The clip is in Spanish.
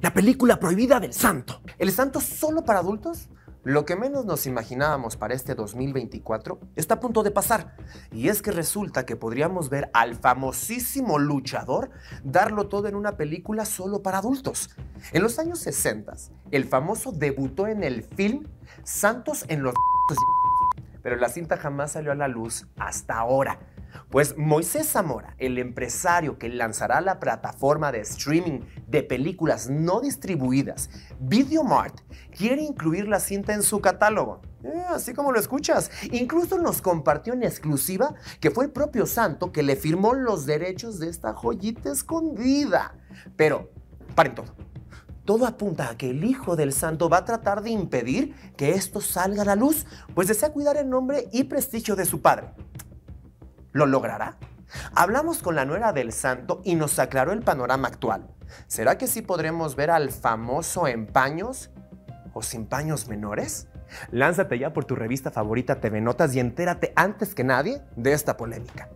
La película prohibida del santo. ¿El santo solo para adultos? Lo que menos nos imaginábamos para este 2024 está a punto de pasar, y es que resulta que podríamos ver al famosísimo luchador darlo todo en una película solo para adultos. En los años 60, el famoso debutó en el film Santos en los... pero la cinta jamás salió a la luz hasta ahora. Pues Moisés Zamora, el empresario que lanzará la plataforma de streaming de películas no distribuidas, Videomart, quiere incluir la cinta en su catálogo. Eh, así como lo escuchas. Incluso nos compartió en exclusiva que fue el propio Santo que le firmó los derechos de esta joyita escondida. Pero, paren todo. Todo apunta a que el Hijo del Santo va a tratar de impedir que esto salga a la luz, pues desea cuidar el nombre y prestigio de su padre. ¿Lo logrará? Hablamos con la nuera del santo y nos aclaró el panorama actual. ¿Será que sí podremos ver al famoso en paños o sin paños menores? Lánzate ya por tu revista favorita TV Notas y entérate antes que nadie de esta polémica.